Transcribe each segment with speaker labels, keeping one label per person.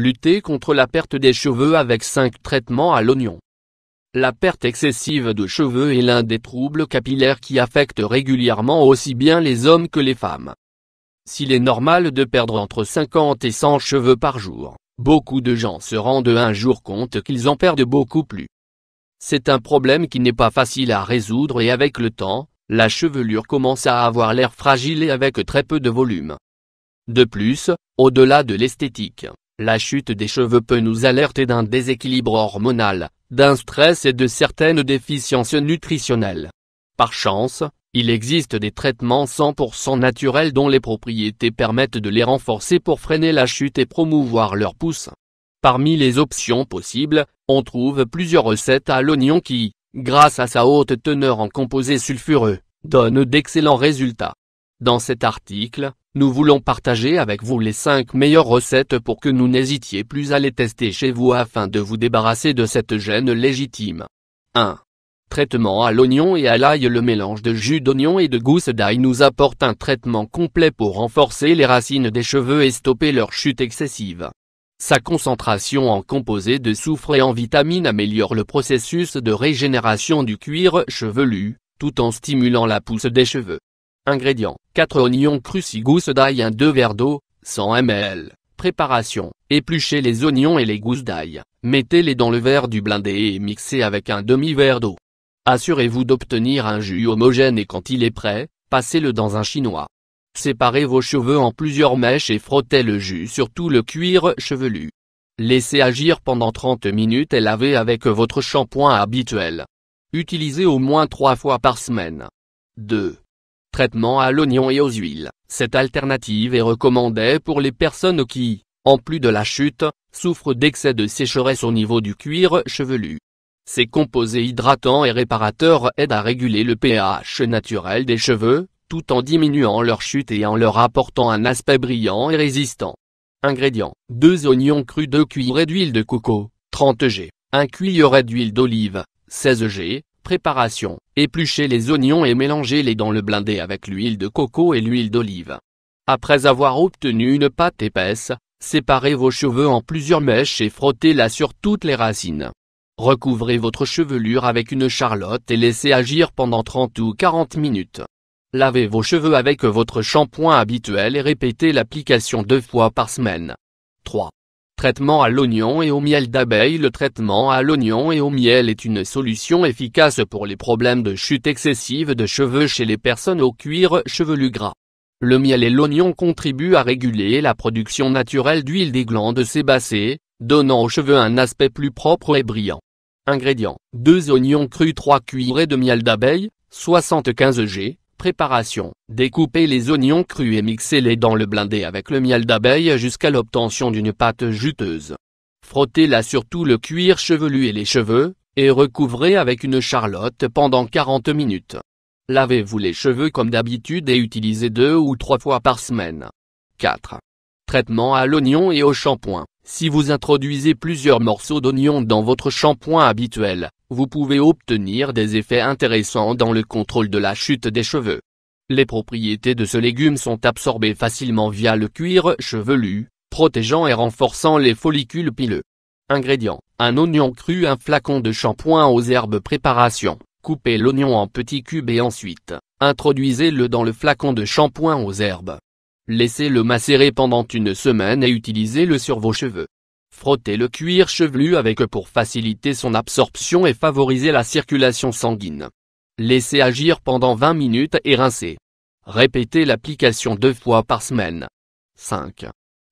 Speaker 1: Lutter contre la perte des cheveux avec 5 traitements à l'oignon. La perte excessive de cheveux est l'un des troubles capillaires qui affectent régulièrement aussi bien les hommes que les femmes. S'il est normal de perdre entre 50 et 100 cheveux par jour, beaucoup de gens se rendent un jour compte qu'ils en perdent beaucoup plus. C'est un problème qui n'est pas facile à résoudre et avec le temps, la chevelure commence à avoir l'air fragile et avec très peu de volume. De plus, au-delà de l'esthétique, la chute des cheveux peut nous alerter d'un déséquilibre hormonal, d'un stress et de certaines déficiences nutritionnelles. Par chance, il existe des traitements 100% naturels dont les propriétés permettent de les renforcer pour freiner la chute et promouvoir leur pousse. Parmi les options possibles, on trouve plusieurs recettes à l'oignon qui, grâce à sa haute teneur en composés sulfureux, donnent d'excellents résultats. Dans cet article, nous voulons partager avec vous les 5 meilleures recettes pour que nous n'hésitiez plus à les tester chez vous afin de vous débarrasser de cette gêne légitime. 1. Traitement à l'oignon et à l'ail Le mélange de jus d'oignon et de gousse d'ail nous apporte un traitement complet pour renforcer les racines des cheveux et stopper leur chute excessive. Sa concentration en composés de soufre et en vitamines améliore le processus de régénération du cuir chevelu, tout en stimulant la pousse des cheveux. Ingrédients 4 oignons crus 6 gousses d'ail 1 2 verres d'eau, 100 ml. Préparation Épluchez les oignons et les gousses d'ail, mettez-les dans le verre du blindé et mixez avec un demi-verre d'eau. Assurez-vous d'obtenir un jus homogène et quand il est prêt, passez-le dans un chinois. Séparez vos cheveux en plusieurs mèches et frottez le jus sur tout le cuir chevelu. Laissez agir pendant 30 minutes et lavez avec votre shampoing habituel. Utilisez au moins 3 fois par semaine. 2 traitement à l'oignon et aux huiles. Cette alternative est recommandée pour les personnes qui, en plus de la chute, souffrent d'excès de sécheresse au niveau du cuir chevelu. Ces composés hydratants et réparateurs aident à réguler le pH naturel des cheveux, tout en diminuant leur chute et en leur apportant un aspect brillant et résistant. Ingrédients 2 oignons crus 2 cuillerées d'huile de coco, 30 g, 1 cuillerée d'huile d'olive, 16 g, Préparation. Épluchez les oignons et mélangez-les dans le blindé avec l'huile de coco et l'huile d'olive. Après avoir obtenu une pâte épaisse, séparez vos cheveux en plusieurs mèches et frottez-la sur toutes les racines. Recouvrez votre chevelure avec une charlotte et laissez agir pendant 30 ou 40 minutes. Lavez vos cheveux avec votre shampoing habituel et répétez l'application deux fois par semaine. 3. Traitement à l'oignon et au miel d'abeille Le traitement à l'oignon et au miel est une solution efficace pour les problèmes de chute excessive de cheveux chez les personnes au cuir chevelu gras. Le miel et l'oignon contribuent à réguler la production naturelle d'huile des glandes sébacées, donnant aux cheveux un aspect plus propre et brillant. Ingrédients 2 oignons crus 3 cuillerées de miel d'abeille, 75 g, Préparation. Découpez les oignons crus et mixez-les dans le blindé avec le miel d'abeille jusqu'à l'obtention d'une pâte juteuse. Frottez-la sur tout le cuir chevelu et les cheveux, et recouvrez avec une charlotte pendant 40 minutes. Lavez-vous les cheveux comme d'habitude et utilisez deux ou trois fois par semaine. 4. Traitement à l'oignon et au shampoing. Si vous introduisez plusieurs morceaux d'oignon dans votre shampoing habituel, vous pouvez obtenir des effets intéressants dans le contrôle de la chute des cheveux. Les propriétés de ce légume sont absorbées facilement via le cuir chevelu, protégeant et renforçant les follicules pileux. Ingrédients. Un oignon cru un flacon de shampoing aux herbes Préparation. Coupez l'oignon en petits cubes et ensuite, introduisez-le dans le flacon de shampoing aux herbes. Laissez-le macérer pendant une semaine et utilisez-le sur vos cheveux. Frottez le cuir chevelu avec pour faciliter son absorption et favoriser la circulation sanguine. Laissez agir pendant 20 minutes et rincez. Répétez l'application deux fois par semaine. 5.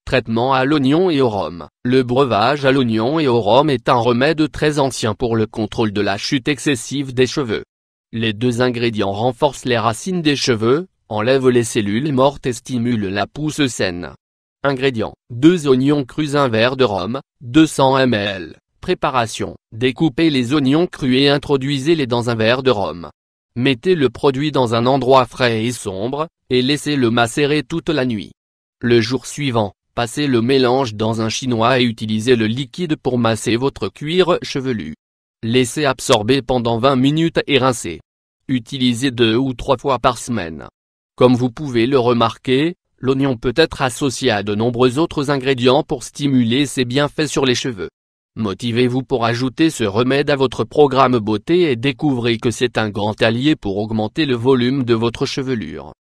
Speaker 1: Traitement à l'oignon et au rhum. Le breuvage à l'oignon et au rhum est un remède très ancien pour le contrôle de la chute excessive des cheveux. Les deux ingrédients renforcent les racines des cheveux, enlèvent les cellules mortes et stimulent la pousse saine. Ingrédients. 2 oignons crus, un verre de rhum, 200 ml. Préparation. Découpez les oignons crus et introduisez-les dans un verre de rhum. Mettez le produit dans un endroit frais et sombre, et laissez-le macérer toute la nuit. Le jour suivant, passez le mélange dans un chinois et utilisez le liquide pour masser votre cuir chevelu. Laissez absorber pendant 20 minutes et rincez. Utilisez deux ou trois fois par semaine. Comme vous pouvez le remarquer, L'oignon peut être associé à de nombreux autres ingrédients pour stimuler ses bienfaits sur les cheveux. Motivez-vous pour ajouter ce remède à votre programme beauté et découvrez que c'est un grand allié pour augmenter le volume de votre chevelure.